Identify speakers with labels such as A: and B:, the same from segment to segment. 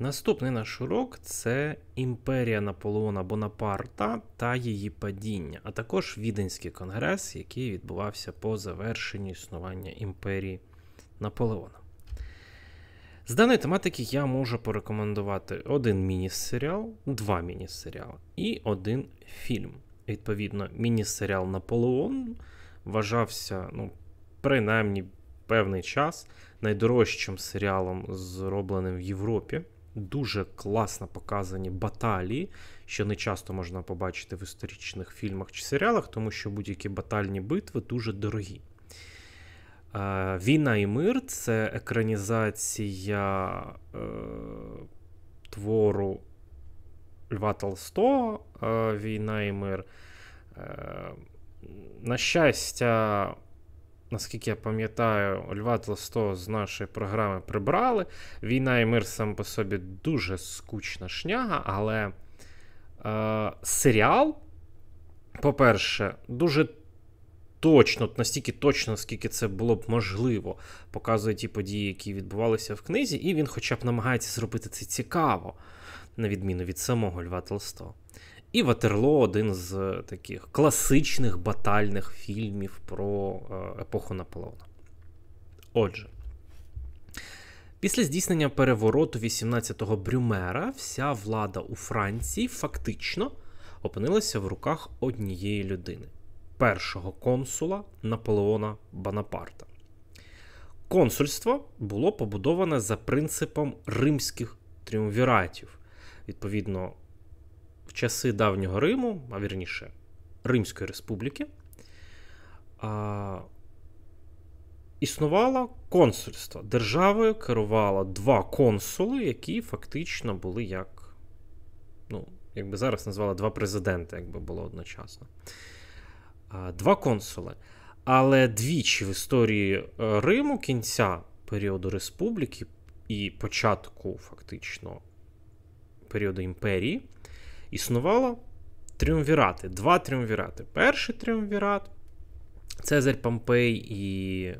A: Наступний наш урок це імперія Наполеона Бонапарта та її падіння, а також Віденський конгрес, який відбувався по завершенні існування імперії Наполеона. З даної тематики я можу порекомендувати один міні-серіал, два міні-серіали і один фільм. Відповідно, міні-серіал Наполеон вважався, ну, принаймні, певний час найдорожчим серіалом, зробленим в Європі дуже класно показані баталії, що не часто можна побачити в історичних фільмах чи серіалах, тому що будь-які батальні битви дуже дорогі. Е, Війна і мир це екранізація е, твору Льва Толстого. Е, Війна і мир. Е, на щастя, наскільки я пам'ятаю, Льва Толстого з нашої програми прибрали. Війна і мир сам по собі дуже скучна шняга, але е, серіал, по-перше, дуже точно, настільки точно, наскільки це було б можливо, показує ті події, які відбувалися в книзі, і він хоча б намагається зробити це цікаво, на відміну від самого Льва Толстого. І Ватерло один з е, таких класичних батальних фільмів про е, епоху Наполеона. Отже, після здійснення перевороту 18-го Брюмера вся влада у Франції фактично опинилася в руках однієї людини першого консула Наполеона Бонапарта. Консульство було побудоване за принципом римських тріумвіратів. Відповідно, в часи давнього Риму, а вірніше Римської Республіки, а, існувало консульство. Державою керувало два консули, які фактично були як, ну, як би зараз назвали два президенти, якби було одночасно. А, Два консули. Але двічі в історії е, Риму кінця періоду республіки і початку, фактично, періоду імперії існувало тріумвірати, два тріумвірати. Перший тріумвірат Цезарь Помпей і е,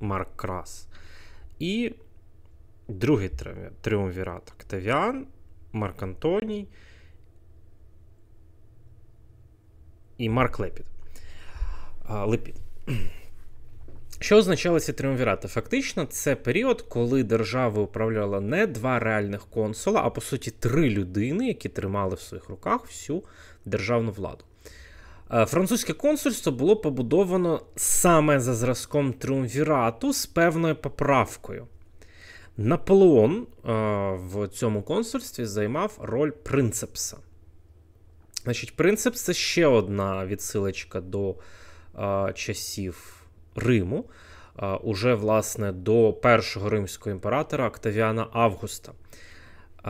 A: Марк Крас. І другий тріумвірат Октавіан, Марк Антоній і Марк Лепід. Лепід. Що означали ці триумвірати? Фактично, це період, коли держави управляла не два реальних консула, а по суті три людини, які тримали в своїх руках всю державну владу. Е, французьке консульство було побудовано саме за зразком триумвірату з певною поправкою. Наполеон е, в цьому консульстві займав роль принцепса. Значить, принцепс це ще одна відсилочка до е, часів. Риму е, уже власне до першого римського імператора Октавіана Августа. Е,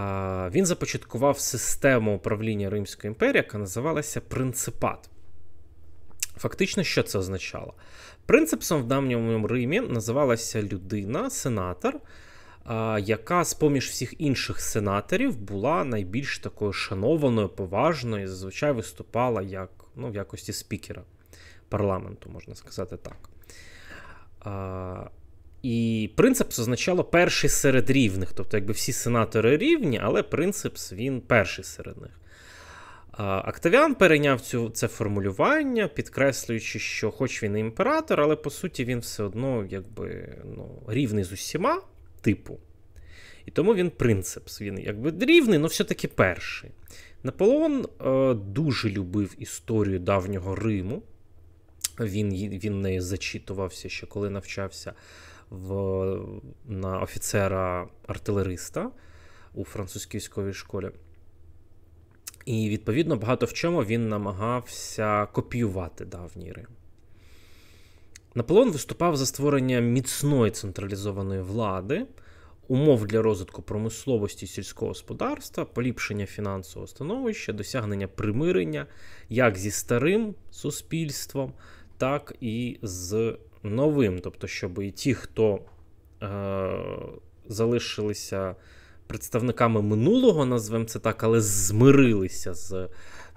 A: він започаткував систему управління Римської імперії, яка називалася принципат. Фактично, що це означало? Принципсом в давньому Римі називалася людина, сенатор, е, яка з-поміж всіх інших сенаторів була найбільш такою шанованою, поважною і зазвичай виступала як, ну, в якості спікера парламенту, можна сказати так. І принцепс означало перший серед рівних, тобто, якби всі сенатори рівні, але принцепс він перший серед них. Октавіан перейняв цю, це формулювання, підкреслюючи, що хоч він і імператор, але по суті він все одно якби, ну, рівний з усіма типу. І тому він принцепс. Він якби рівний, але все-таки перший. Наполеон е, дуже любив історію давнього Риму. Він він не зачитувався ще, коли навчався в, на офіцера-артилериста у французькій військовій школі. І, відповідно, багато в чому він намагався копіювати давній Рим. Наполеон виступав за створення міцної централізованої влади, умов для розвитку промисловості сільського господарства, поліпшення фінансового становища, досягнення примирення як зі старим суспільством так і з новим. Тобто, щоб і ті, хто е, залишилися представниками минулого, назвемо це так, але змирилися з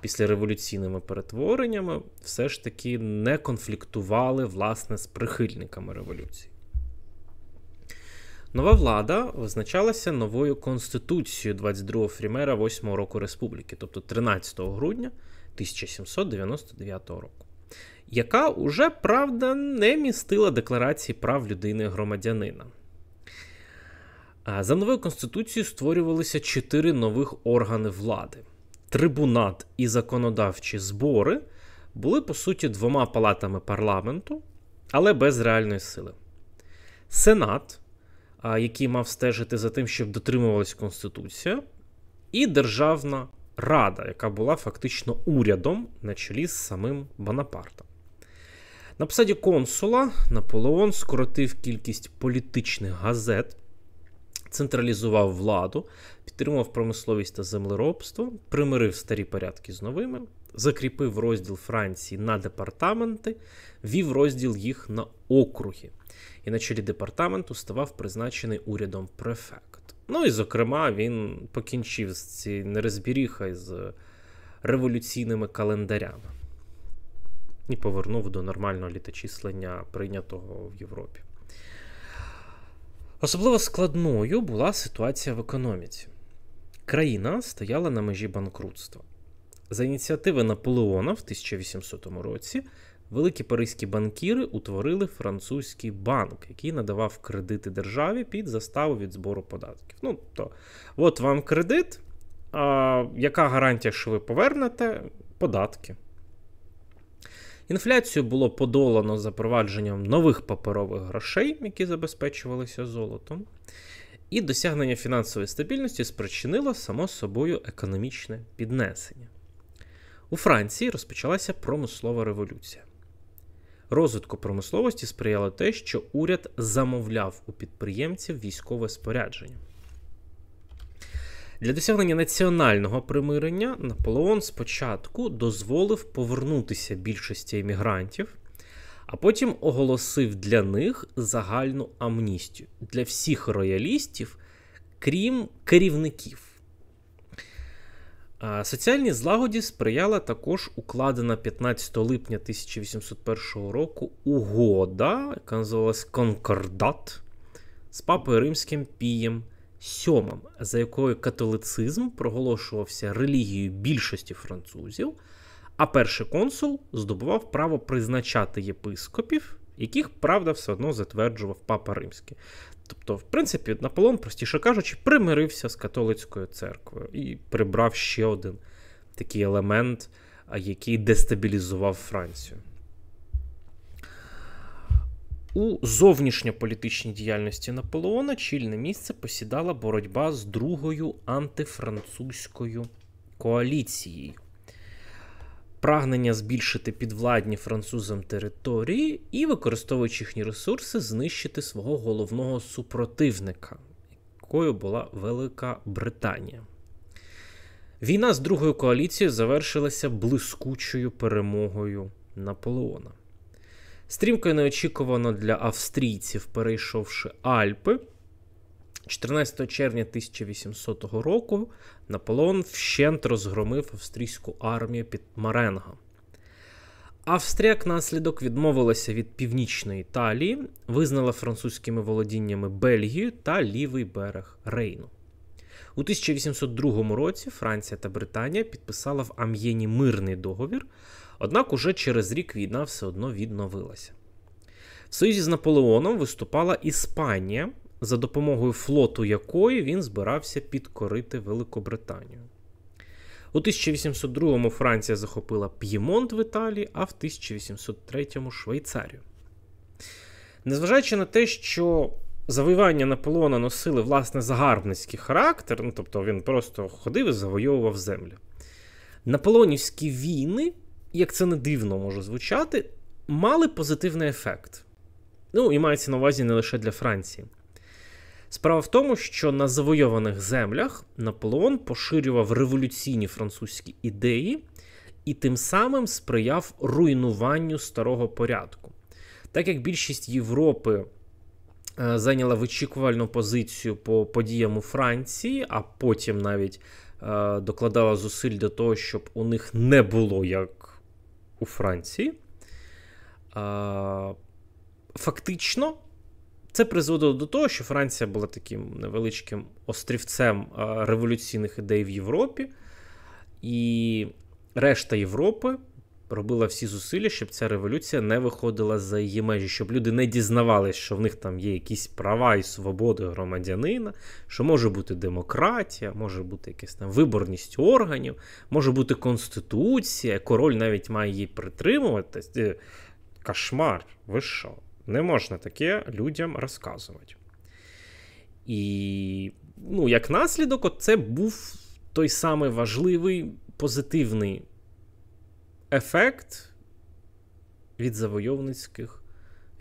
A: післяреволюційними перетвореннями, все ж таки не конфліктували власне з прихильниками революції. Нова влада визначалася новою конституцією 22-го фрімера 8-го року республіки, тобто 13 грудня 1799 року яка уже правда не містила декларації прав людини громадянина. За новою конституцією створювалися чотири нових органи влади. Трибунат і законодавчі збори були по суті двома палатами парламенту, але без реальної сили. Сенат, який мав стежити за тим, щоб дотримувалась Конституція, і Державна Рада, яка була фактично урядом на чолі з самим Бонапартом. На посаді консула Наполеон скоротив кількість політичних газет, централізував владу, підтримував промисловість та землеробство, примирив старі порядки з новими, закріпив розділ Франції на департаменти, вів розділ їх на округи. І на чолі департаменту ставав призначений урядом префект. Ну і, зокрема, він покінчив з цією нерозбіріха з революційними календарями і повернув до нормального літочислення, прийнятого в Європі. Особливо складною була ситуація в економіці. Країна стояла на межі банкрутства. За ініціативи Наполеона в 1800 році великі паризькі банкіри утворили французький банк, який надавав кредити державі під заставу від збору податків. Ну то, от вам кредит. а Яка гарантія, що ви повернете? Податки. Інфляцію було подолано запровадженням нових паперових грошей, які забезпечувалися золотом. І досягнення фінансової стабільності спричинило само собою економічне піднесення. У Франції розпочалася промислова революція. Розвитку промисловості сприяло те, що уряд замовляв у підприємців військове спорядження. Для досягнення національного примирення Наполеон спочатку дозволив повернутися більшості емігрантів, а потім оголосив для них загальну амністію для всіх роялістів, крім керівників. Соціальній злагоді сприяла також укладена 15 липня 1801 року угода, яка називалась Конкордат з папою Римським Пієм сьомим, за якою католицизм проголошувався релігією більшості французів, а перший консул здобував право призначати єпископів, яких правда все одно затверджував папа Римський. Тобто, в принципі, Наполеон, простіше кажучи, примирився з католицькою церквою і прибрав ще один такий елемент, який дестабілізував Францію. У зовнішньополітичній діяльності Наполеона чільне місце посідала боротьба з другою антифранцузькою коаліцією. Прагнення збільшити підвладні французам території і, використовуючи їхні ресурси, знищити свого головного супротивника, якою була Велика Британія. Війна з другою коаліцією завершилася блискучою перемогою Наполеона. Стрімко і неочікувано для австрійців, перейшовши Альпи. 14 червня 1800 року Наполеон вщент розгромив австрійську армію під Маренго. Австрія, як наслідок відмовилася від північної Італії, визнала французькими володіннями Бельгію та лівий берег Рейну. У 1802 році Франція та Британія підписала в Ам'єні мирний договір, Однак уже через рік війна все одно відновилася. В союзі з Наполеоном виступала Іспанія, за допомогою флоту якої він збирався підкорити Великобританію. У 1802-му Франція захопила П'ємонт в Італії, а в 1803-му Швейцарію. Незважаючи на те, що завоювання Наполеона носили власне загарбницький характер, ну тобто він просто ходив і завойовував землю. Наполеонівські війни як це не дивно може звучати, мали позитивний ефект. Ну і мається на увазі не лише для Франції. Справа в тому, що на завойованих землях Наполеон поширював революційні французькі ідеї і тим самим сприяв руйнуванню старого порядку. Так як більшість Європи е, зайняла вичікувальну позицію по подіям у Франції, а потім навіть е, докладала зусиль до того, щоб у них не було як у Франції. Фактично, це призводило до того, що Франція була таким невеличким острівцем революційних ідей в Європі, і решта Європи робила всі зусилля, щоб ця революція не виходила за її межі, щоб люди не дізнавались, що в них там є якісь права і свободи громадянина, що може бути демократія, може бути якась там виборність органів, може бути конституція, король навіть має її притримувати е, Кошмар, ви що? Не можна таке людям розказувати. І, ну, як наслідок, це був той самий важливий позитивний ефект від завойовницьких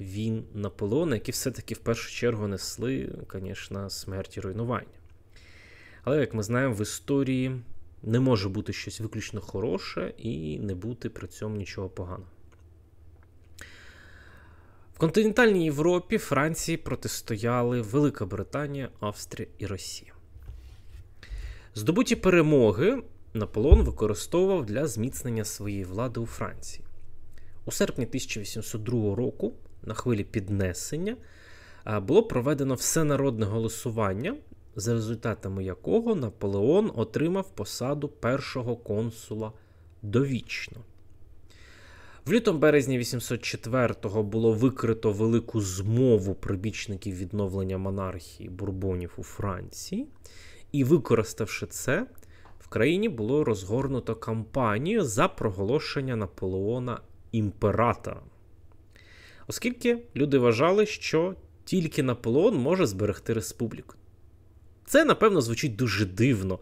A: війн Наполеона, які все-таки в першу чергу несли, звісно, смерть і руйнування. Але, як ми знаємо, в історії не може бути щось виключно хороше і не бути при цьому нічого поганого. В континентальній Європі Франції протистояли Велика Британія, Австрія і Росія. Здобуті перемоги Наполеон використовував для зміцнення своєї влади у Франції. У серпні 1802 року, на хвилі піднесення, було проведено всенародне голосування, за результатами якого Наполеон отримав посаду першого консула довічно. В лютому березні 804-го було викрито велику змову прибічників відновлення монархії бурбонів у Франції, і, використавши це, країні було розгорнуто кампанію за проголошення Наполеона імператором. Оскільки люди вважали, що тільки Наполеон може зберегти республіку. Це, напевно, звучить дуже дивно.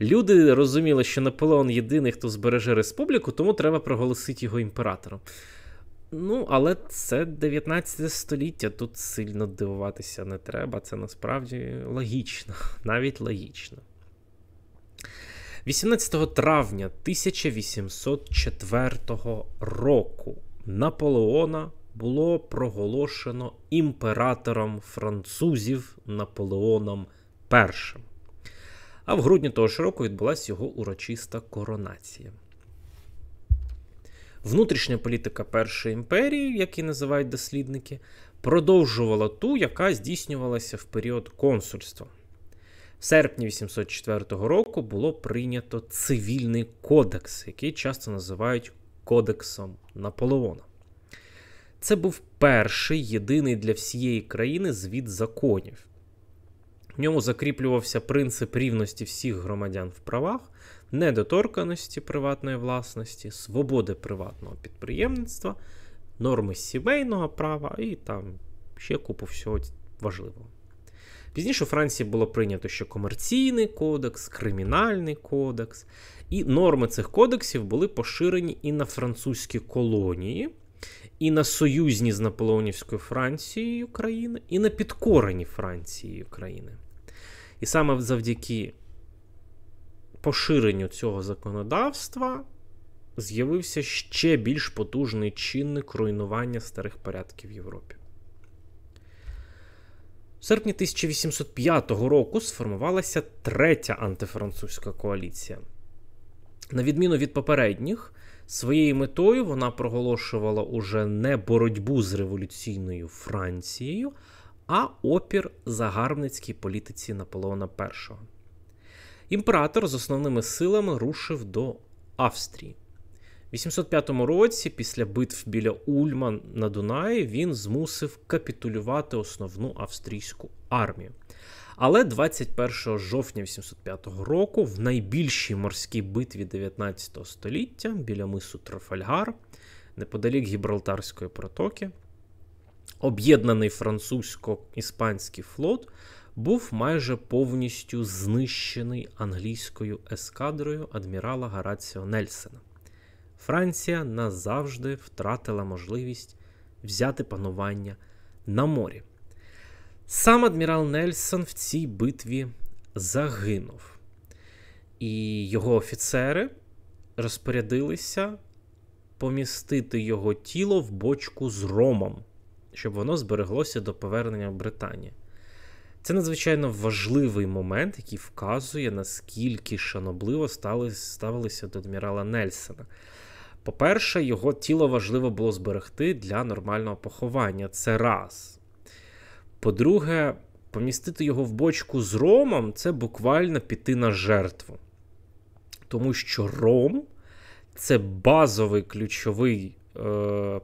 A: Люди розуміли, що Наполеон єдиний, хто збереже республіку, тому треба проголосити його імператором. Ну, але це 19 століття, тут сильно дивуватися не треба. Це насправді логічно, навіть логічно. 18 травня 1804 року Наполеона було проголошено імператором французів Наполеоном І. А в грудні того ж року відбулася його урочиста коронація. Внутрішня політика Першої імперії, як її називають дослідники, продовжувала ту, яка здійснювалася в період консульства. В серпні 804 року було прийнято цивільний кодекс, який часто називають Кодексом Наполеона. Це був перший єдиний для всієї країни звіт законів. В ньому закріплювався принцип рівності всіх громадян в правах, недоторканості приватної власності, свободи приватного підприємництва, норми сімейного права і там ще купу всього важливого. Пізніше у Франції було прийнято ще комерційний кодекс, кримінальний кодекс, і норми цих кодексів були поширені і на французькі колонії, і на союзні з наполеонівською Францією країни, і на підкорені Францією країни. І саме завдяки поширенню цього законодавства з'явився ще більш потужний чинник руйнування старих порядків в Європі. У серпні 1805 року сформувалася третя антифранцузька коаліція. На відміну від попередніх, своєю метою вона проголошувала уже не боротьбу з революційною Францією, а опір загарбницькій політиці Наполеона І. Імператор з основними силами рушив до Австрії. 805 році, після битв біля Ульма на Дунаї, він змусив капітулювати основну австрійську армію. Але 21 жовтня 805 року, в найбільшій морській битві 19 століття біля мису Трафальгар, неподалік Гібралтарської протоки, об'єднаний французько-іспанський флот був майже повністю знищений англійською ескадрою адмірала Гараціо Нельсена. Франція назавжди втратила можливість взяти панування на морі. Сам адмірал Нельсон в цій битві загинув, і його офіцери розпорядилися помістити його тіло в бочку з ромом, щоб воно збереглося до повернення в Британії. Це надзвичайно важливий момент, який вказує, наскільки шанобливо ставилися до адмірала Нельсона. По-перше, його тіло важливо було зберегти для нормального поховання. Це раз. По-друге, помістити його в бочку з ромом це буквально піти на жертву. Тому що ром це базовий ключовий е,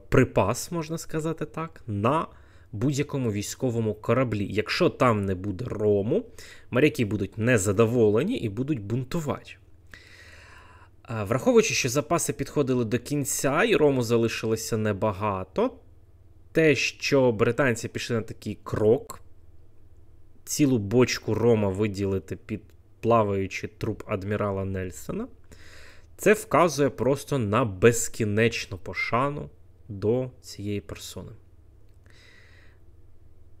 A: припас, можна сказати так, на будь-якому військовому кораблі. Якщо там не буде рому, моряки будуть незадоволені і будуть бунтувати. Враховуючи, що запаси підходили до кінця, і рому залишилося небагато. Те, що британці пішли на такий крок, цілу бочку Рома виділити під плаваючий труп адмірала Нельсона, це вказує просто на безкінечну пошану до цієї персони.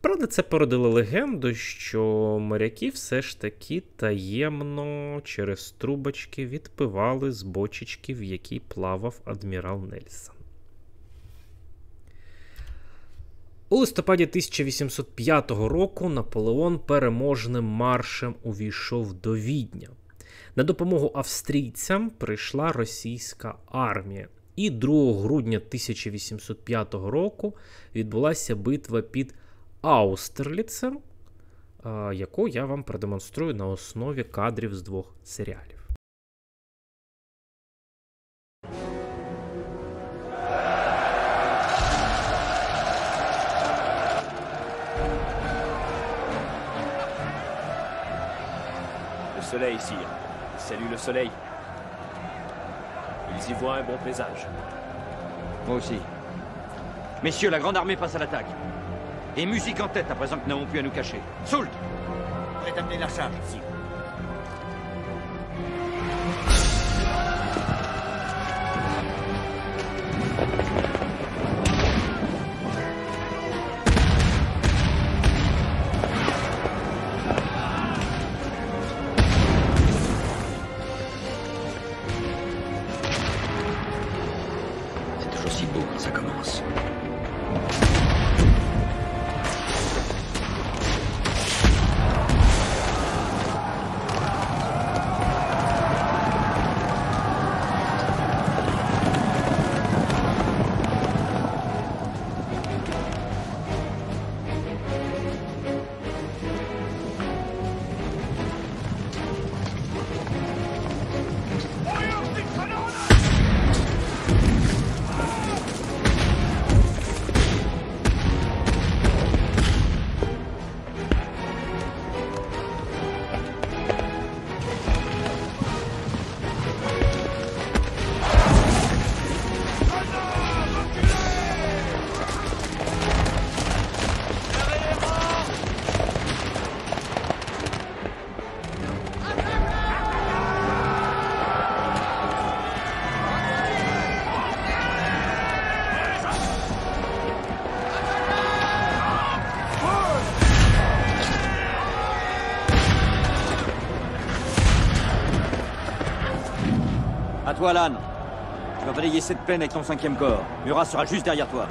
A: Правда, це породило легенду, що моряки все ж таки таємно через трубочки відпивали з бочечки, в якій плавав адмірал Нельсон. У листопаді 1805 року Наполеон переможним маршем увійшов до Відня. На допомогу австрійцям прийшла російська армія. І 2 грудня 1805 року відбулася битва під Аустерліцем, яку я вам продемонструю на основі кадрів з двох серіалів. soleil, sire. Salut le soleil. Ils y voient un bon présage. Moi aussi. Messieurs, la grande armée passe à l'attaque. Et musique en tête à présent que nous n'avons plus à nous cacher. Soult Rétablez la charge, ici. toi, Tu vas balayer cette plaine avec ton cinquième corps. Murat sera juste derrière toi.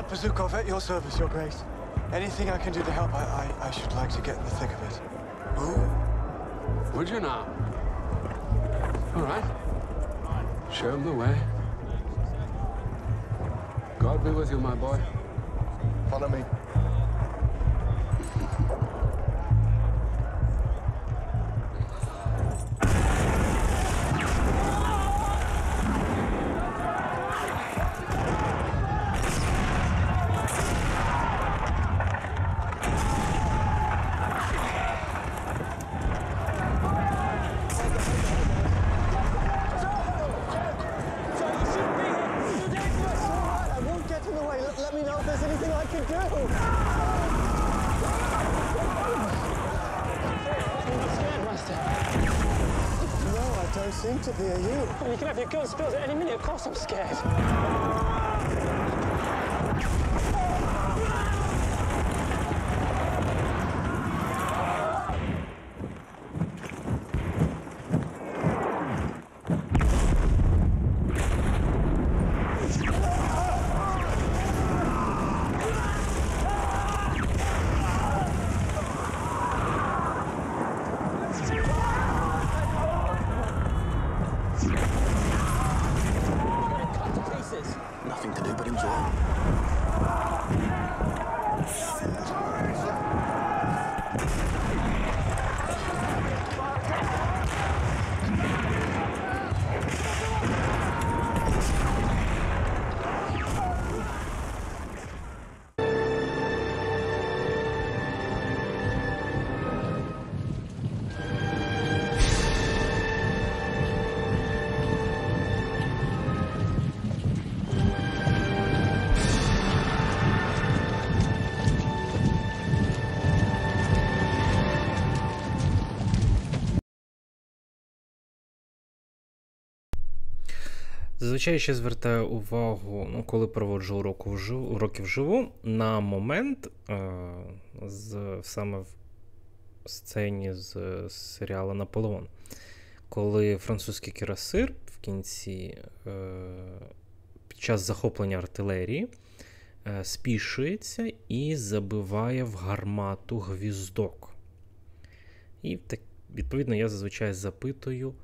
A: Count Pazukov, at your service, Your Grace. Anything I can do to help, I, I, I should like to get in the thick of it. Ooh. Would you now? All right. Show him the way. God be with you, my boy. Follow me. Зазвичай ще звертаю увагу, ну, коли проводжу уроки вживу, уроки вживу, на момент е, з, саме в сцені з, з е, серіалу Наполеон, коли французький кірасир в кінці е, під час захоплення артилерії е, спішується і забиває в гармату гвіздок. І так, відповідно я зазвичай запитую.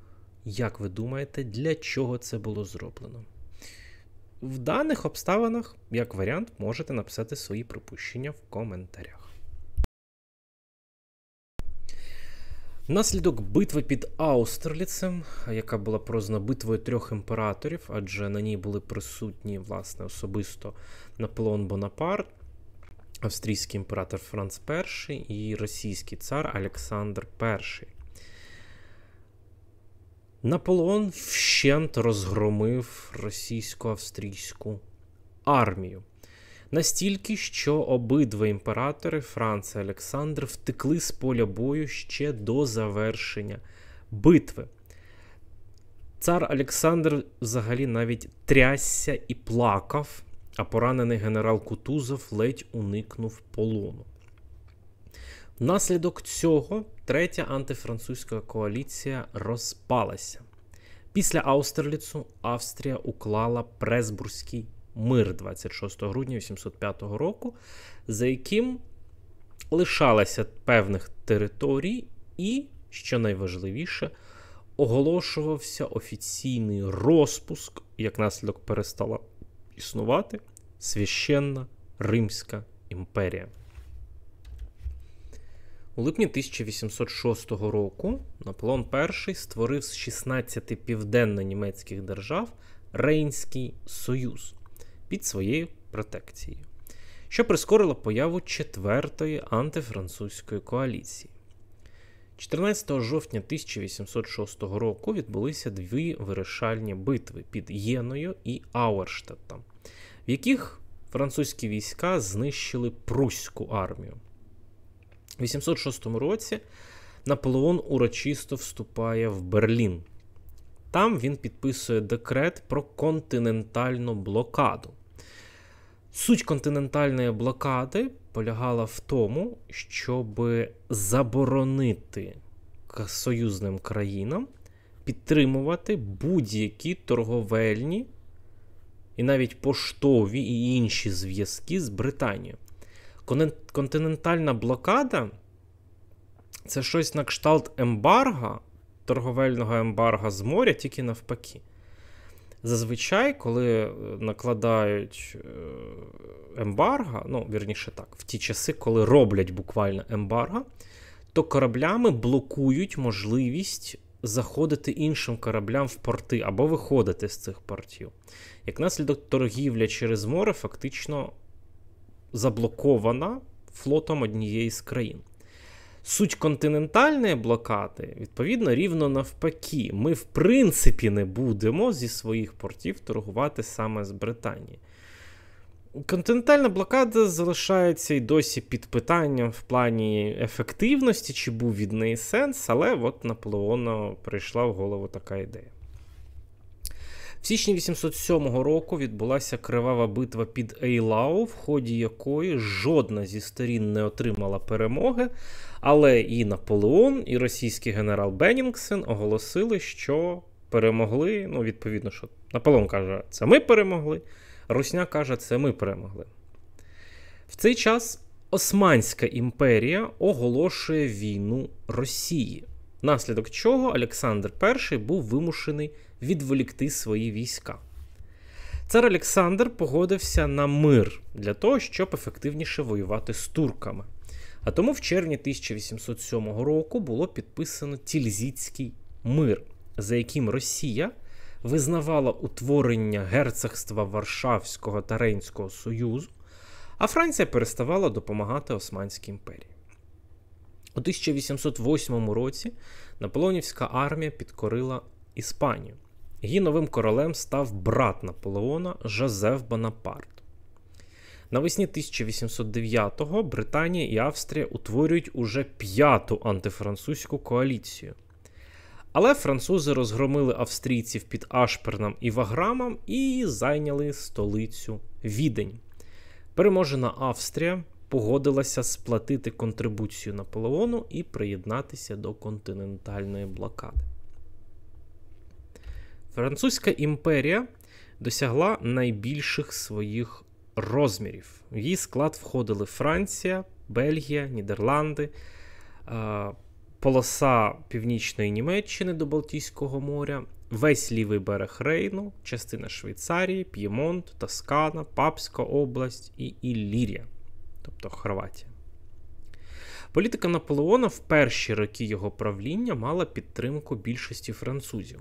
A: Як ви думаєте, для чого це було зроблено? В даних обставинах, як варіант, можете написати свої припущення в коментарях. Наслідок битви під Аустерліцем, яка була прозна битвою трьох імператорів, адже на ній були присутні, власне, особисто Наполеон Бонапарт, австрійський імператор Франц І і російський цар Олександр І. Наполеон вщент розгромив російсько-австрійську армію. Настільки, що обидва імператори Франц і Олександр втекли з поля бою ще до завершення битви. Цар Олександр взагалі навіть трясся і плакав, а поранений генерал Кутузов ледь уникнув полону. Наслідок цього третя антифранцузька коаліція розпалася. Після Аустерліцу Австрія уклала Пресбурзький мир 26 грудня 1805 року, за яким лишалася певних територій, і, що найважливіше, оголошувався офіційний розпуск, як наслідок перестала існувати священна Римська імперія. У липні 1806 року Наполеон І створив з 16 південно-німецьких держав Рейнський Союз під своєю протекцією, що прискорило появу четвертої антифранцузької коаліції. 14 жовтня 1806 року відбулися дві вирішальні битви під Єною і Ауерштеттом, в яких французькі війська знищили пруську армію. У 806 році Наполеон урочисто вступає в Берлін. Там він підписує декрет про континентальну блокаду. Суть континентальної блокади полягала в тому, щоб заборонити союзним країнам підтримувати будь-які торговельні і навіть поштові і інші зв'язки з Британією континентальна блокада це щось на кшталт ембарга, торговельного ембарга з моря, тільки навпаки. Зазвичай, коли е, накладають е, ембарго, ну, вірніше так, в ті часи, коли роблять буквально ембарго, то кораблями блокують можливість заходити іншим кораблям в порти або виходити з цих портів. Як наслідок торгівля через море, фактично заблокована флотом однієї з країн. Суть континентальної блокади, відповідно, рівно навпаки. Ми, в принципі, не будемо зі своїх портів торгувати саме з Британії. Континентальна блокада залишається і досі під питанням в плані ефективності, чи був від неї сенс, але от Наполеону прийшла в голову така ідея. В січні 807 року відбулася кривава битва під Ейлау, в ході якої жодна зі сторін не отримала перемоги. Але і Наполеон, і російський генерал Беннінгсен оголосили, що перемогли. Ну, відповідно, що Наполеон каже, це ми перемогли. Русня каже, це ми перемогли. В цей час Османська імперія оголошує війну Росії наслідок чого Олександр І був вимушений відволікти свої війська. Цар Олександр погодився на мир для того, щоб ефективніше воювати з турками. А тому в червні 1807 року було підписано Тільзіцький мир, за яким Росія визнавала утворення герцогства Варшавського та Рейнського Союзу, а Франція переставала допомагати Османській імперії. У 1808 році наполеонівська армія підкорила Іспанію. Її новим королем став брат Наполеона Жозеф Бонапарт. Навесні 1809-го Британія і Австрія утворюють уже п'яту антифранцузьку коаліцію. Але французи розгромили австрійців під Ашперном і Ваграмом і зайняли столицю Відень. Переможена Австрія погодилася сплатити контрибуцію Наполеону і приєднатися до континентальної блокади. Французька імперія досягла найбільших своїх розмірів. В її склад входили Франція, Бельгія, Нідерланди, е, полоса Північної Німеччини до Балтійського моря, весь лівий берег Рейну, частина Швейцарії, П'ємонт, Тоскана, Папська область і Ілірія тобто Хорватія. Політика Наполеона в перші роки його правління мала підтримку більшості французів.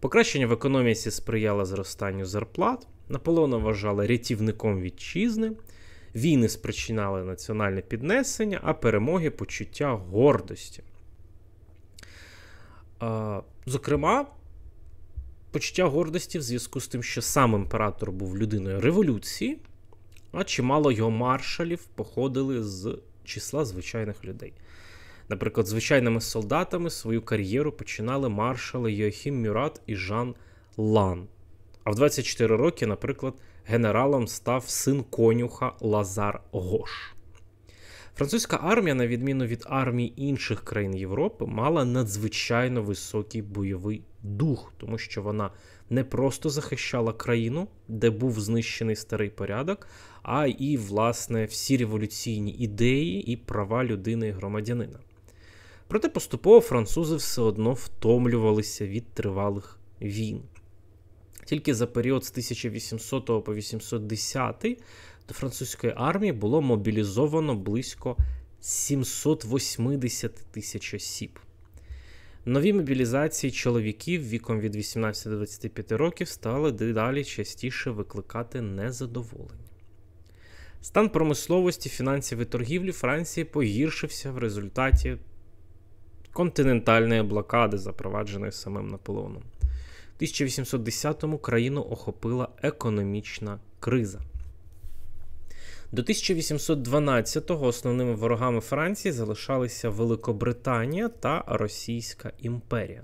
A: Покращення в економіці сприяло зростанню зарплат. Наполеона вважали рятівником вітчизни. Війни спричинали національне піднесення, а перемоги почуття гордості. Зокрема, почуття гордості в зв'язку з тим, що сам імператор був людиною революції, а чимало його маршалів походили з числа звичайних людей. Наприклад, звичайними солдатами свою кар'єру починали маршали Йохім Мюрат і Жан Лан. А в 24 роки, наприклад, генералом став син конюха Лазар Гош. Французька армія, на відміну від армій інших країн Європи, мала надзвичайно високий бойовий дух, тому що вона не просто захищала країну, де був знищений старий порядок, а і, власне, всі революційні ідеї і права людини і громадянина. Проте поступово французи все одно втомлювалися від тривалих війн. Тільки за період з 1800 по 810 до тобто французької армії було мобілізовано близько 780 тисяч осіб. Нові мобілізації чоловіків віком від 18 до 25 років стали дедалі частіше викликати незадоволення. Стан промисловості, фінансів і торгівлі Франції погіршився в результаті континентальної блокади, запровадженої самим Наполеоном. У 1810-му країну охопила економічна криза. До 1812-го основними ворогами Франції залишалися Великобританія та Російська імперія.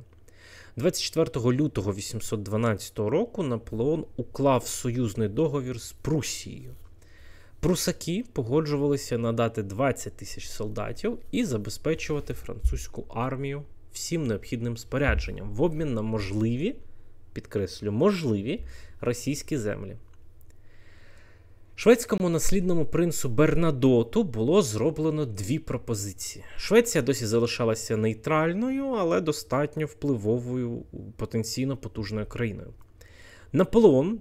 A: 24 лютого 812 року Наполеон уклав союзний договір з Прусією. Прусаки погоджувалися надати 20 тисяч солдатів і забезпечувати французьку армію всім необхідним спорядженням в обмін на можливі, підкреслю, можливі російські землі. Шведському наслідному принцу Бернадоту було зроблено дві пропозиції. Швеція досі залишалася нейтральною, але достатньо впливовою потенційно потужною країною. Наполеон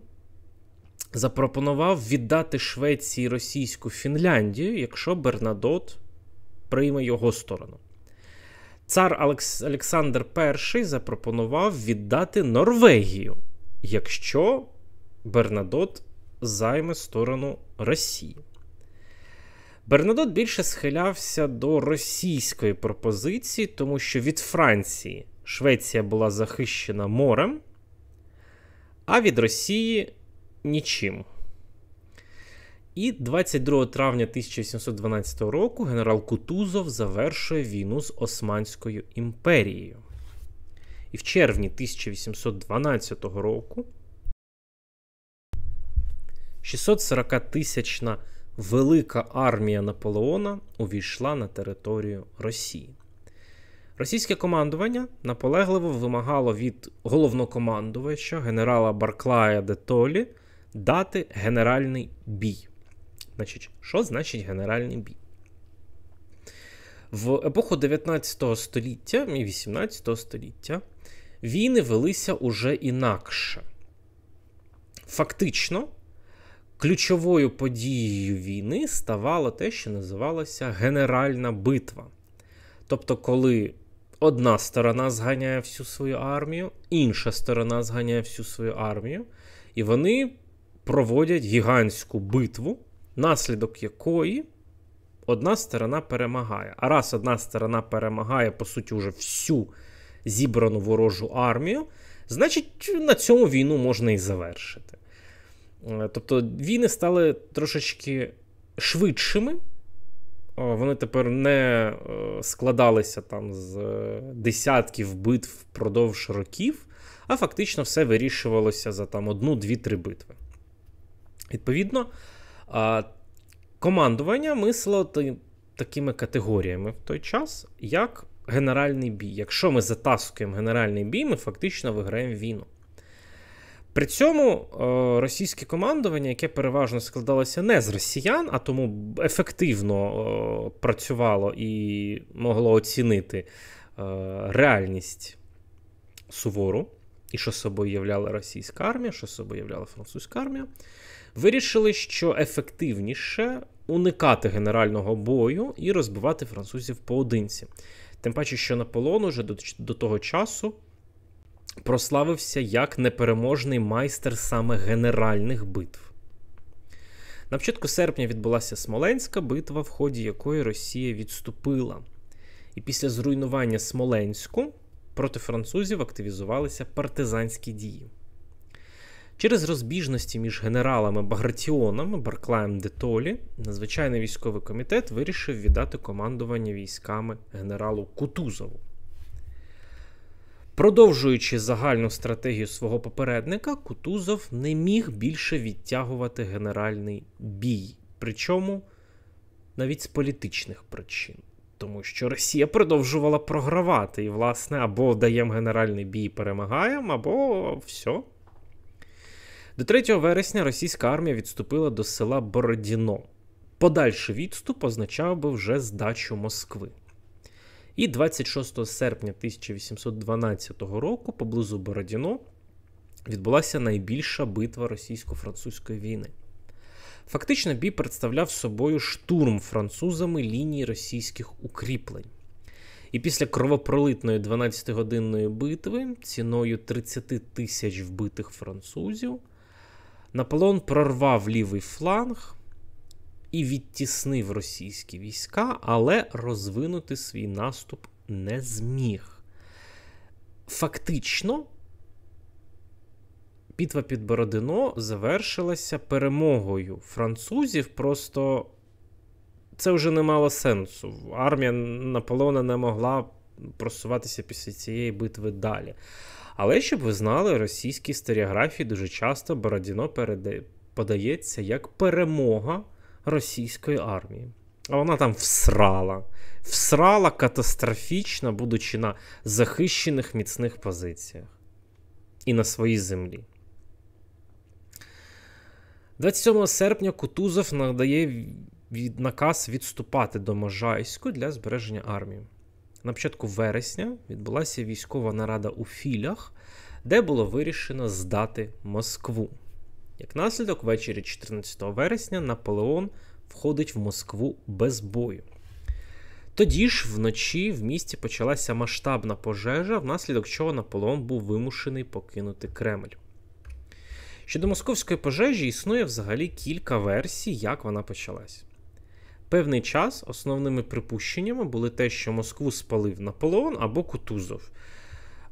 A: запропонував віддати Швеції російську Фінляндію, якщо Бернадот прийме його сторону. Цар Олександр І запропонував віддати Норвегію, якщо Бернадот займе сторону Росії. Бернадот більше схилявся до російської пропозиції, тому що від Франції Швеція була захищена морем, а від Росії нічим. І 22 травня 1812 року генерал Кутузов завершує війну з Османською імперією. І в червні 1812 року 640-тисячна велика армія Наполеона увійшла на територію Росії. Російське командування наполегливо вимагало від головнокомандувача генерала Барклая де Толі дати генеральний бій. Значить, Що значить генеральний бій? В епоху 19 століття і 18 століття війни велися уже інакше. Фактично, Ключовою подією війни ставало те, що називалося генеральна битва. Тобто, коли одна сторона зганяє всю свою армію, інша сторона зганяє всю свою армію, і вони проводять гігантську битву, наслідок якої одна сторона перемагає. А раз одна сторона перемагає, по суті, вже всю зібрану ворожу армію, значить на цьому війну можна і завершити. Е, тобто війни стали трошечки швидшими. Е, вони тепер не е, складалися там з десятків битв впродовж років, а фактично все вирішувалося за там одну-дві-три битви. Відповідно, командування мислило такими категоріями в той час, як генеральний бій. Якщо ми затаскуємо генеральний бій, ми фактично виграємо війну. При цьому е, російське командування, яке переважно складалося не з росіян, а тому ефективно е, працювало і могло оцінити е, реальність сувору, і що собою являла російська армія, що собою являла французька армія, вирішили, що ефективніше уникати генерального бою і розбивати французів поодинці. Тим паче, що на Наполеон уже до того часу прославився як непереможний майстер саме генеральних битв. На початку серпня відбулася Смоленська битва, в ході якої Росія відступила. І після зруйнування Смоленську проти французів активізувалися партизанські дії. Через розбіжності між генералами Багратіонами Барклаєм Детолі надзвичайний військовий комітет вирішив віддати командування військами генералу Кутузову. Продовжуючи загальну стратегію свого попередника, Кутузов не міг більше відтягувати генеральний бій. Причому навіть з політичних причин. Тому що Росія продовжувала програвати. І, власне, або даємо генеральний бій і перемагаємо, або все. До 3 вересня російська армія відступила до села Бородіно. Подальший відступ означав би вже здачу Москви. І 26 серпня 1812 року поблизу Бородіно відбулася найбільша битва російсько-французької війни. Фактично, бій представляв собою штурм французами лінії російських укріплень. І після кровопролитної 12-годинної битви ціною 30 тисяч вбитих французів Наполеон прорвав лівий фланг, і відтіснив російські війська, але розвинути свій наступ не зміг. Фактично, пітва під Бородино завершилася перемогою французів. Просто це вже не мало сенсу. Армія Наполеона не могла просуватися після цієї битви далі. Але щоб ви знали, російські стереографії дуже часто Бородино передає. Подається як перемога російської армії. А вона там всрала. Всрала катастрофічно, будучи на захищених міцних позиціях і на своїй землі. 27 серпня Кутузов надає від наказ відступати до Можайську для збереження армії. На початку вересня відбулася військова нарада у Філях, де було вирішено здати Москву. Як наслідок, ввечері 14 вересня Наполеон входить в Москву без бою. Тоді ж вночі в місті почалася масштабна пожежа, внаслідок чого Наполеон був вимушений покинути Кремль. Щодо московської пожежі існує взагалі кілька версій, як вона почалась. Певний час основними припущеннями були те, що Москву спалив Наполеон або Кутузов.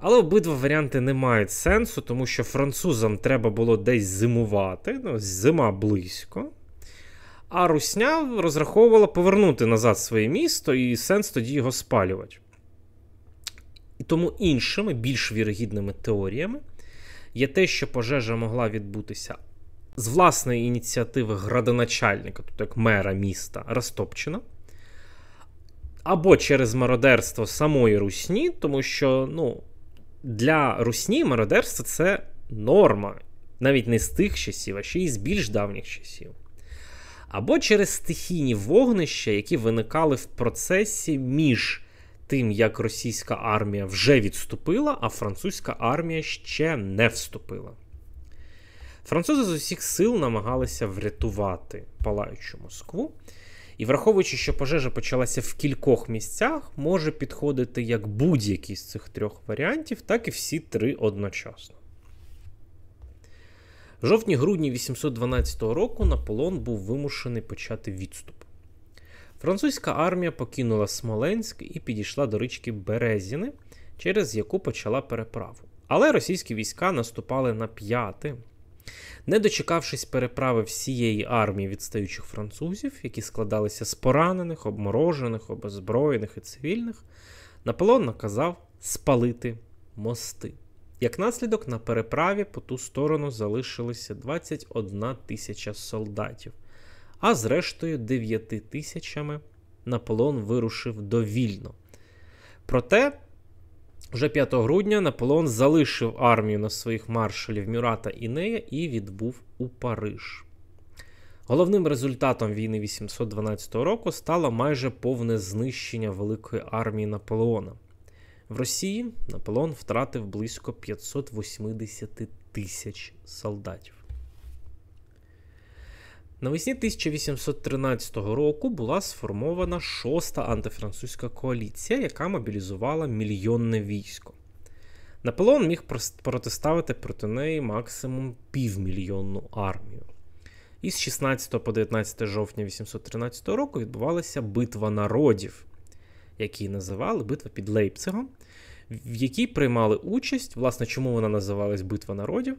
A: Але обидва варіанти не мають сенсу, тому що французам треба було десь зимувати, ну, зима близько. А Русня розраховувала повернути назад своє місто і сенс тоді його спалювати. І тому іншими, більш вірогідними теоріями є те, що пожежа могла відбутися з власної ініціативи градоначальника, тобто як мера міста Ростопчина. Або через мародерство самої Русні, тому що ну, для Русні мародерство це норма, навіть не з тих часів, а ще й з більш давніх часів. Або через стихійні вогнища, які виникали в процесі між тим, як російська армія вже відступила, а французька армія ще не вступила. Французи з усіх сил намагалися врятувати палаючу Москву. І враховуючи, що пожежа почалася в кількох місцях, може підходити як будь-який з цих трьох варіантів, так і всі три одночасно. В жовтні-грудні 812 року Наполон був вимушений почати відступ. Французька армія покинула Смоленськ і підійшла до річки Березіни, через яку почала переправу. Але російські війська наступали на п'яти не дочекавшись переправи всієї армії відстаючих французів, які складалися з поранених, обморожених, обезброєних і цивільних, Наполеон наказав спалити мости. Як наслідок, на переправі по ту сторону залишилося 21 тисяча солдатів, а зрештою 9 тисячами Наполеон вирушив довільно. Проте вже 5 грудня Наполеон залишив армію на своїх маршалів Мюрата і Нея і відбув у Париж. Головним результатом війни 812 року стало майже повне знищення великої армії Наполеона. В Росії Наполеон втратив близько 580 тисяч солдатів. Навесні 1813 року була сформована шоста антифранцузька коаліція, яка мобілізувала мільйонне військо. Наполеон міг протиставити проти неї максимум півмільйонну армію. І з 16 по 19 жовтня 1813 року відбувалася битва народів, які називали битва під Лейпцигом, в якій приймали участь, власне, чому вона називалась Битва народів?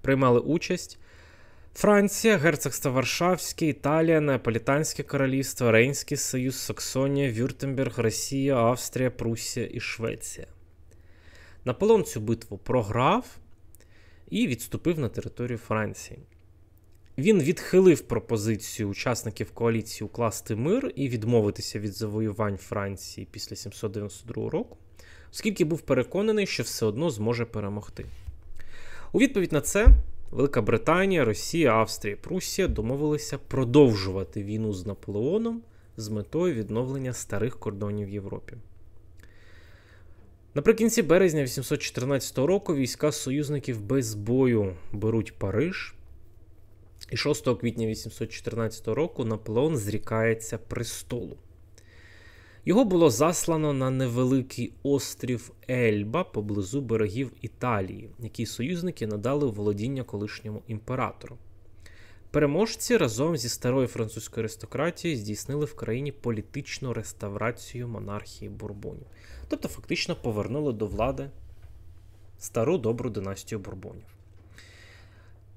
A: Приймали участь Франція, Герцогство Варшавське, Італія, Неаполітанське королівство, Рейнський Союз, Саксонія, Вюртемберг, Росія, Австрія, Прусія і Швеція. Наполеон цю битву програв і відступив на територію Франції. Він відхилив пропозицію учасників коаліції укласти мир і відмовитися від завоювань Франції після 792 року, оскільки був переконаний, що все одно зможе перемогти. У відповідь на це. Велика Британія, Росія, Австрія, Пруссія домовилися продовжувати війну з Наполеоном з метою відновлення старих кордонів Європі. Наприкінці березня 814 року війська союзників без бою беруть Париж. І 6 квітня 814 року Наполеон зрікається престолу. Його було заслано на невеликий острів Ельба поблизу берегів Італії, який союзники надали у володіння колишньому імператору. Переможці разом зі старою французькою аристократією здійснили в країні політичну реставрацію монархії бурбонів, тобто фактично повернули до влади стару добру династію бурбонів.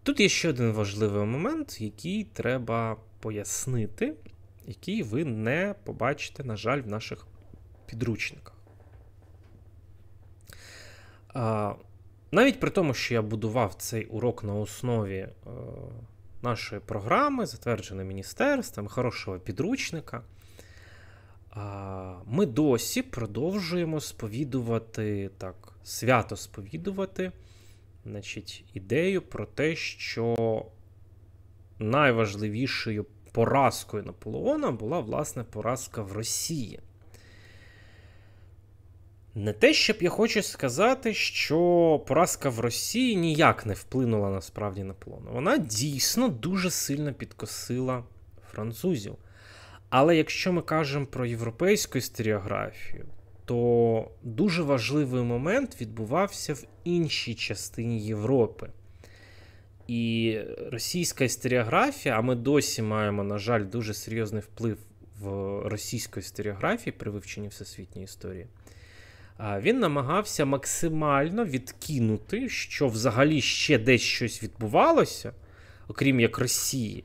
A: Тут є ще один важливий момент, який треба пояснити який ви не побачите, на жаль, в наших підручниках. Навіть при тому, що я будував цей урок на основі е, нашої програми, затвердженої міністерством, хорошого підручника, ми досі продовжуємо сповідувати так, свято сповідувати значить, ідею про те, що найважливішою поразкою Наполеона була власне поразка в Росії. Не те, щоб я хочу сказати, що поразка в Росії ніяк не вплинула насправді на полон. Вона дійсно дуже сильно підкосила французів. Але якщо ми кажемо про європейську історіографію, то дуже важливий момент відбувався в іншій частині Європи. І російська істеріографія, а ми досі маємо, на жаль, дуже серйозний вплив в російської істеріографії при вивченні всесвітньої історії. Він намагався максимально відкинути, що взагалі ще десь щось відбувалося, окрім як Росії,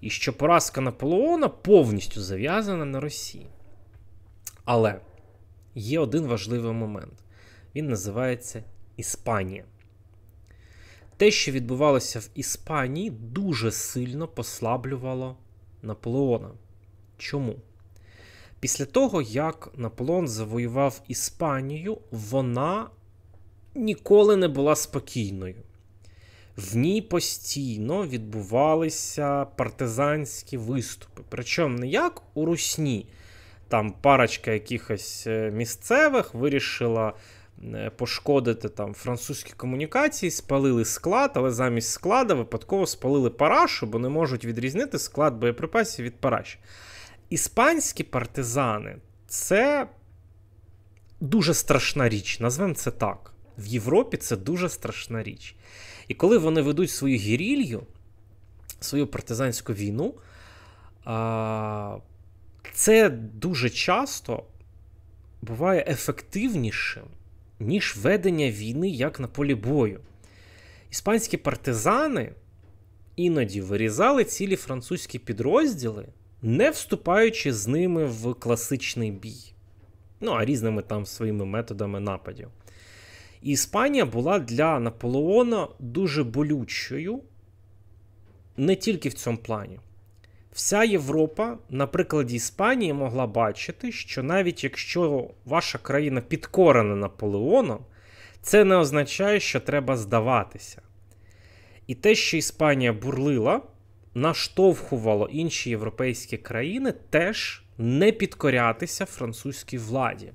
A: і що поразка Наполеона повністю зав'язана на Росії. Але є один важливий момент: він називається Іспанія те, що відбувалося в Іспанії, дуже сильно послаблювало Наполеона. Чому? Після того, як Наполеон завоював Іспанію, вона ніколи не була спокійною. В ній постійно відбувалися партизанські виступи. Причому не як у Русні, там парочка якихось е, місцевих вирішила. Е, пошкодити там французькі комунікації, спалили склад, але замість склада випадково спалили парашу, бо не можуть відрізнити склад боєприпасів від параші. Іспанські партизани це дуже страшна річ. Назвемо це так. В Європі це дуже страшна річ. І коли вони ведуть свою гірілью, свою партизанську війну, це дуже часто буває ефективнішим ніж ведення війни як на полі бою. Іспанські партизани іноді вирізали цілі французькі підрозділи, не вступаючи з ними в класичний бій. Ну, а різними там своїми методами нападів. І Іспанія була для Наполеона дуже болючою, не тільки в цьому плані. Вся Європа, на прикладі Іспанії, могла бачити, що навіть якщо ваша країна підкорена Наполеоном, це не означає, що треба здаватися. І те, що Іспанія бурлила, наштовхувало інші європейські країни теж не підкорятися французькій владі.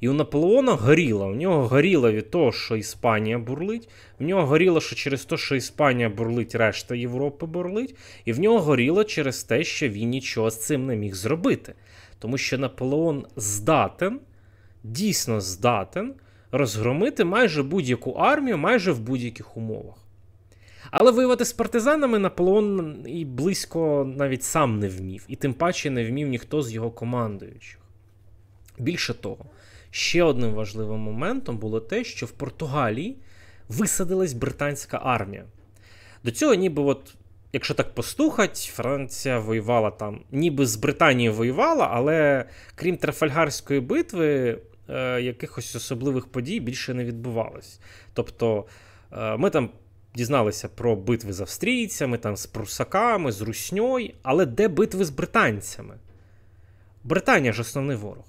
A: І у Наполеона горіло. У нього горіло від того, що Іспанія бурлить. В нього горіло, що через те, що Іспанія бурлить, решта Європи бурлить. І в нього горіло через те, що він нічого з цим не міг зробити. Тому що Наполеон здатен, дійсно здатен розгромити майже будь-яку армію, майже в будь-яких умовах. Але воювати з партизанами Наполеон і близько навіть сам не вмів, і тим паче не вмів ніхто з його командуючих. Більше того, Ще одним важливим моментом було те, що в Португалії висадилась британська армія. До цього, ніби от. Якщо так постухать, Франція воювала там, ніби з Британією воювала, але крім Трафальгарської битви, е, якихось особливих подій більше не відбувалось. Тобто е, ми там дізналися про битви з австрійцями, там з прусаками, з русньою, але де битви з британцями? Британія ж основний ворог.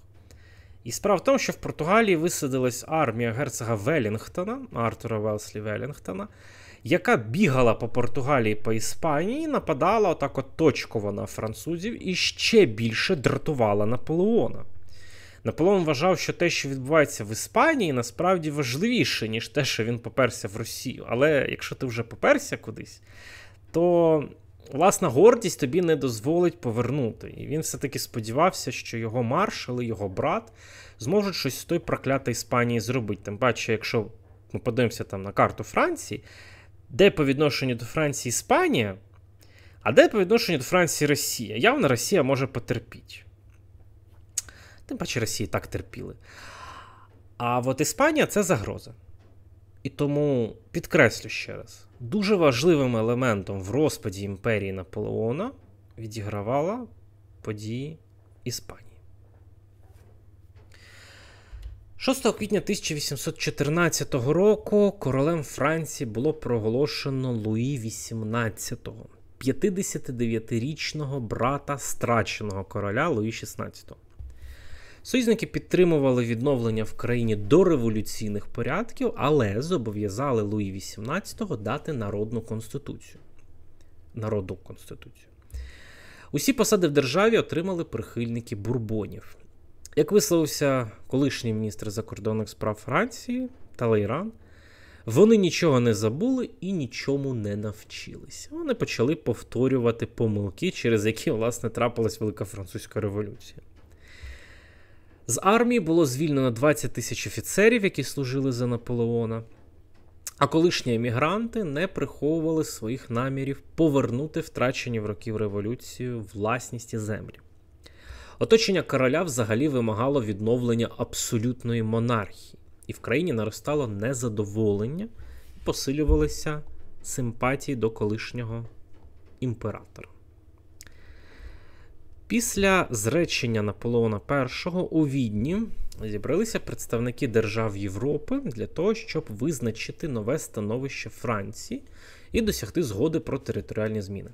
A: І справа в тому, що в Португалії висадилась армія герцога Велінгтона, Артура Велслі Велінгтона, яка бігала по Португалії по Іспанії, нападала отак точково на французів і ще більше дратувала Наполеона. Наполеон вважав, що те, що відбувається в Іспанії, насправді важливіше, ніж те, що він поперся в Росію. Але якщо ти вже поперся кудись, то власна гордість тобі не дозволить повернути. І він все-таки сподівався, що його маршал і його брат зможуть щось з той проклятої Іспанії зробити. Тим паче, якщо ми подивимося там на карту Франції, де по відношенню до Франції Іспанія, а де по відношенню до Франції Росія? Явно Росія може потерпіти. Тим паче Росії так терпіли. А от Іспанія це загроза. І тому підкреслю ще раз: Дуже важливим елементом в розпаді імперії Наполеона відігравала події Іспанії. 6 квітня 1814 року королем Франції було проголошено Луї XVIII, 59-річного брата страченого короля Луї XVI. Союзники підтримували відновлення в країні дореволюційних порядків, але зобов'язали Луї XVIII дати народну конституцію. Народну конституцію. Усі посади в державі отримали прихильники бурбонів. Як висловився колишній міністр закордонних справ Франції Талейран, вони нічого не забули і нічому не навчилися. Вони почали повторювати помилки, через які, власне, трапилась Велика Французька революція. З армії було звільнено 20 тисяч офіцерів, які служили за Наполеона. А колишні емігранти не приховували своїх намірів повернути втрачені в років революцію власність і землі. Оточення короля взагалі вимагало відновлення абсолютної монархії, і в країні наростало незадоволення і посилювалися симпатії до колишнього імператора. Після зречення Наполеона І у Відні зібралися представники держав Європи для того, щоб визначити нове становище Франції і досягти згоди про територіальні зміни.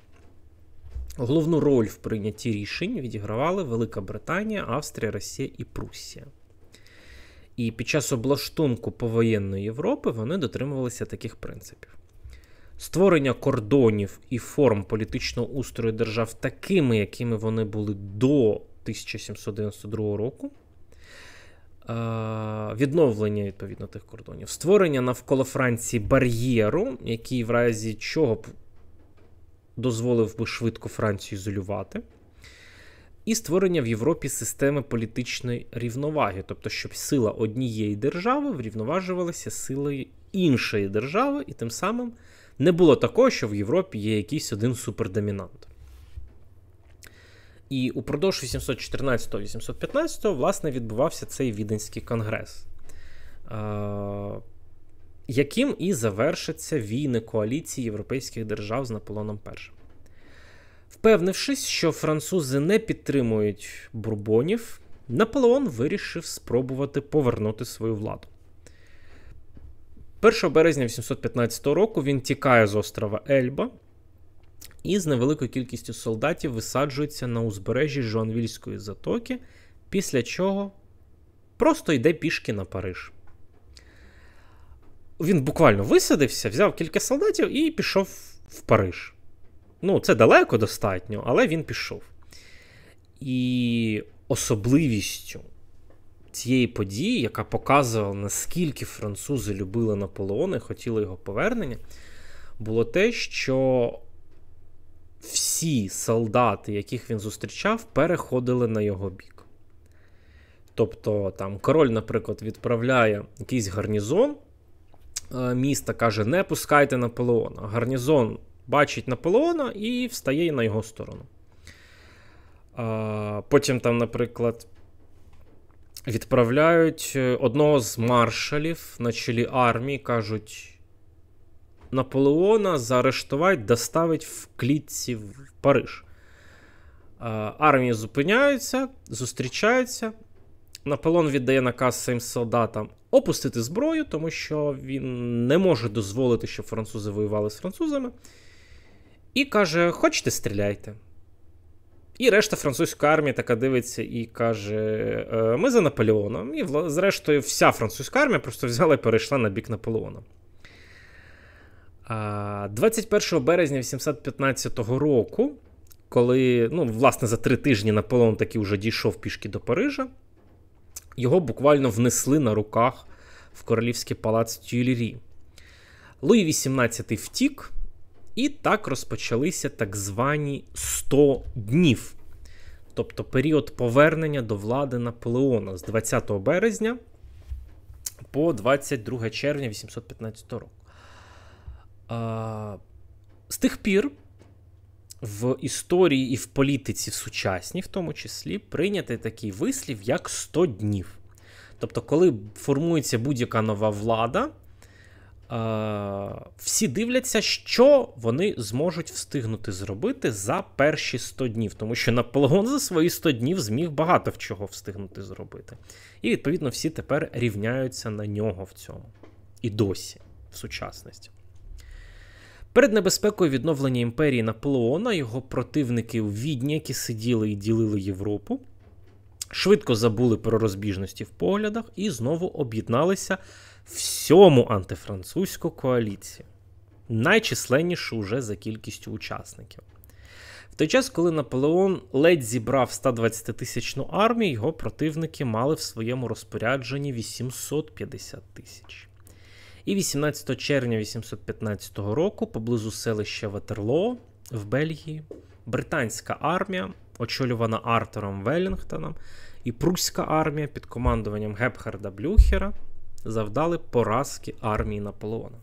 A: Головну роль в прийнятті рішень відігравали Велика Британія, Австрія, Росія і Пруссія. І під час облаштунку повоєнної Європи вони дотримувалися таких принципів. Створення кордонів і форм політичного устрою держав такими, якими вони були до 1792 року. Е, відновлення відповідно тих кордонів, створення навколо Франції бар'єру, який в разі чого б дозволив би швидко Францію ізолювати, і створення в Європі системи політичної рівноваги, тобто, щоб сила однієї держави врівноважувалася силою іншої держави, і тим самим не було такого, що в Європі є якийсь один супердомінант. І упродовж 814-815 власне відбувався цей Віденський конгрес, е, яким і завершаться війни коаліції європейських держав з Наполоном І. Впевнившись, що французи не підтримують бурбонів, Наполеон вирішив спробувати повернути свою владу. 1 березня 815 року він тікає з острова Ельба і з невеликою кількістю солдатів висаджується на узбережжі Жуанвільської затоки, після чого просто йде пішки на Париж. Він буквально висадився, взяв кілька солдатів і пішов в Париж. Ну, це далеко достатньо, але він пішов. І особливістю Цієї події, яка показувала, наскільки французи любили Наполеона і хотіли його повернення, було те, що всі солдати, яких він зустрічав, переходили на його бік. Тобто, там король, наприклад, відправляє якийсь гарнізон е, міста, каже: Не пускайте Наполеона. Гарнізон бачить Наполеона і встає на його сторону. Е, потім, там, наприклад, відправляють е, одного з маршалів на чолі армії, кажуть: Наполеона заарештувати, доставить в клітці в Париж. Е, армії зупиняються, зустрічаються. Наполеон віддає наказ своїм солдатам опустити зброю, тому що він не може дозволити, щоб французи воювали з французами. І каже: Хочете, стріляйте. І решта французька армія така дивиться і каже: «Е, Ми за Наполеоном. І зрештою, вся французька армія просто взяла і перейшла на бік Наполеона. 21 березня 1815 року, коли, ну, власне, за три тижні Наполеон таки вже дійшов пішки до Парижа, його буквально внесли на руках в королівський палац Тюйлері. Луї XVIII втік. І так розпочалися так звані 100 днів, тобто період повернення до влади Наполеона з 20 березня по 22 червня 815 року. З тих пір в історії і в політиці в сучасній, в тому числі, прийнятий такий вислів, як 100 днів. Тобто, коли формується будь-яка нова влада всі дивляться, що вони зможуть встигнути зробити за перші 100 днів, тому що Наполеон за свої 100 днів зміг багато в чого встигнути зробити. І відповідно всі тепер рівняються на нього в цьому. І досі, в сучасності. Перед небезпекою відновлення імперії Наполеона його противники у Відні, які сиділи і ділили Європу, швидко забули про розбіжності в поглядах і знову об'єдналися всьому антифранцузьку коаліцію, найчисленнішу уже за кількістю учасників. В той час, коли Наполеон ледь зібрав 120 тисячну армію, його противники мали в своєму розпорядженні 850 тисяч. І 18 червня 815 року, поблизу селища Ватерлоо в Бельгії, британська армія, очолювана Артуром Веллінгтоном, і прусська армія під командуванням Гепхарда Блюхера завдали поразки армії Наполеона.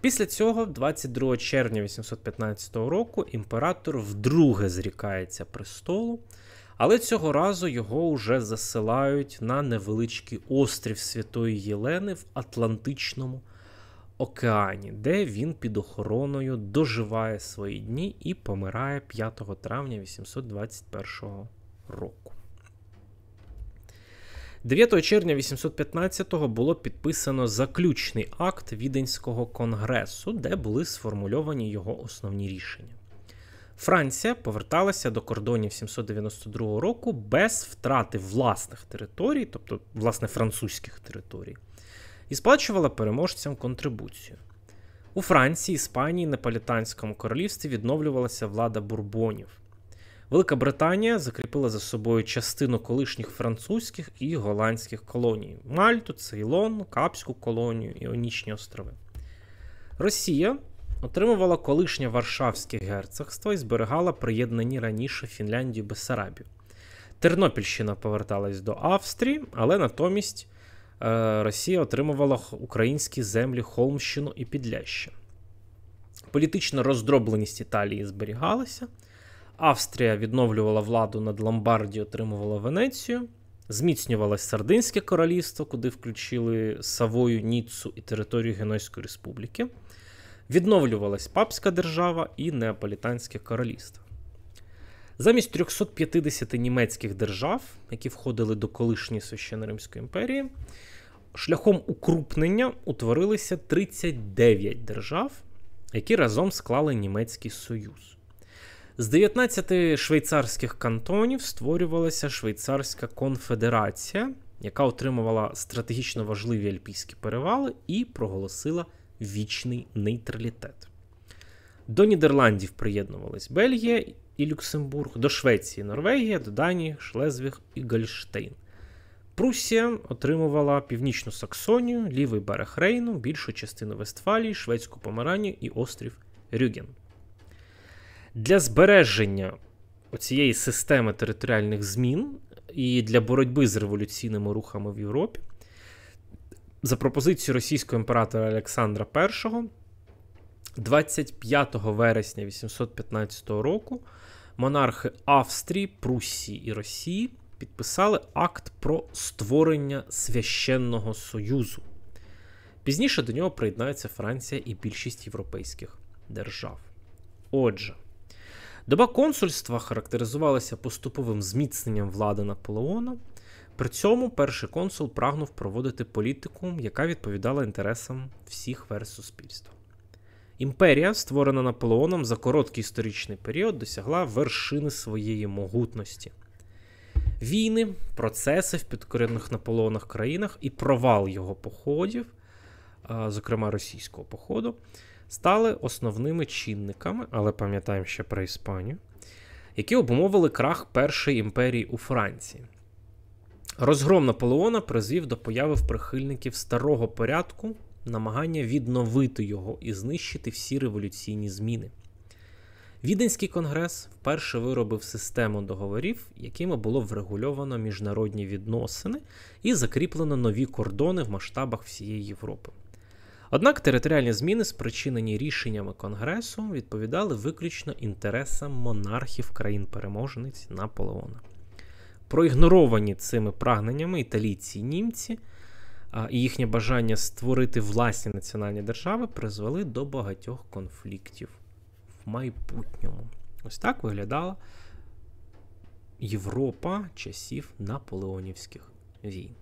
A: Після цього, 22 червня 815 року, імператор вдруге зрікається престолу, але цього разу його уже засилають на невеличкий острів Святої Єлени в Атлантичному океані, де він під охороною доживає свої дні і помирає 5 травня 821 року. 9 червня 815-го було підписано заключний акт Віденського конгресу, де були сформульовані його основні рішення. Франція поверталася до кордонів 792 року без втрати власних територій, тобто власне французьких територій, і сплачувала переможцям контрибуцію. У Франції, Іспанії, Неполітанському королівстві відновлювалася влада бурбонів. Велика Британія закріпила за собою частину колишніх французьких і голландських колоній: Мальту, Цейлон, Капську колонію, Іонічні острови. Росія отримувала колишнє Варшавське герцогство і зберігала приєднані раніше Фінляндію Бесарабію. Тернопільщина поверталась до Австрії, але натомість е, Росія отримувала українські землі Холмщину і Підляща. Політична роздробленість Італії зберігалася. Австрія відновлювала владу над Ломбардією, отримувала Венецію, зміцнювалось Сардинське королівство, куди включили Савою, Ніццу і територію Генойської республіки. Відновлювалась Папська держава і Неаполітанське королівство. Замість 350 німецьких держав, які входили до колишньої священно Римської імперії, шляхом укрупнення утворилися 39 держав, які разом склали Німецький Союз. З 19 швейцарських кантонів створювалася Швейцарська конфедерація, яка отримувала стратегічно важливі альпійські перевали і проголосила вічний нейтралітет. До Нідерландів приєднувалась Бельгія і Люксембург, до Швеції, Норвегія, до Данії, Шлезвіг і Гольштейн. Прусія отримувала північну Саксонію, лівий берег Рейну, більшу частину Вестфалії, Шведську Померанію і острів Рюген. Для збереження цієї системи територіальних змін і для боротьби з революційними рухами в Європі, за пропозицією російського імператора Олександра І, 25 вересня 815 року монархи Австрії, Пруссії і Росії підписали акт про створення священного союзу. Пізніше до нього приєднається Франція і більшість європейських держав. Отже. Доба консульства характеризувалася поступовим зміцненням влади Наполеона. При цьому перший консул прагнув проводити політику, яка відповідала інтересам всіх верст суспільства. Імперія, створена Наполеоном за короткий історичний період, досягла вершини своєї могутності. Війни, процеси в підкорених Наполеонах країнах і провал його походів, зокрема російського походу, стали основними чинниками, але пам'ятаємо ще про Іспанію, які обумовили крах Першої імперії у Франції. Розгром Наполеона призвів до появи в прихильників старого порядку намагання відновити його і знищити всі революційні зміни. Віденський конгрес вперше виробив систему договорів, якими було врегульовано міжнародні відносини і закріплено нові кордони в масштабах всієї Європи. Однак територіальні зміни, спричинені рішеннями Конгресу, відповідали виключно інтересам монархів країн-переможниць Наполеона. Проігноровані цими прагненнями італійці і німці і їхнє бажання створити власні національні держави призвели до багатьох конфліктів в майбутньому. Ось так виглядала Європа часів наполеонівських війн.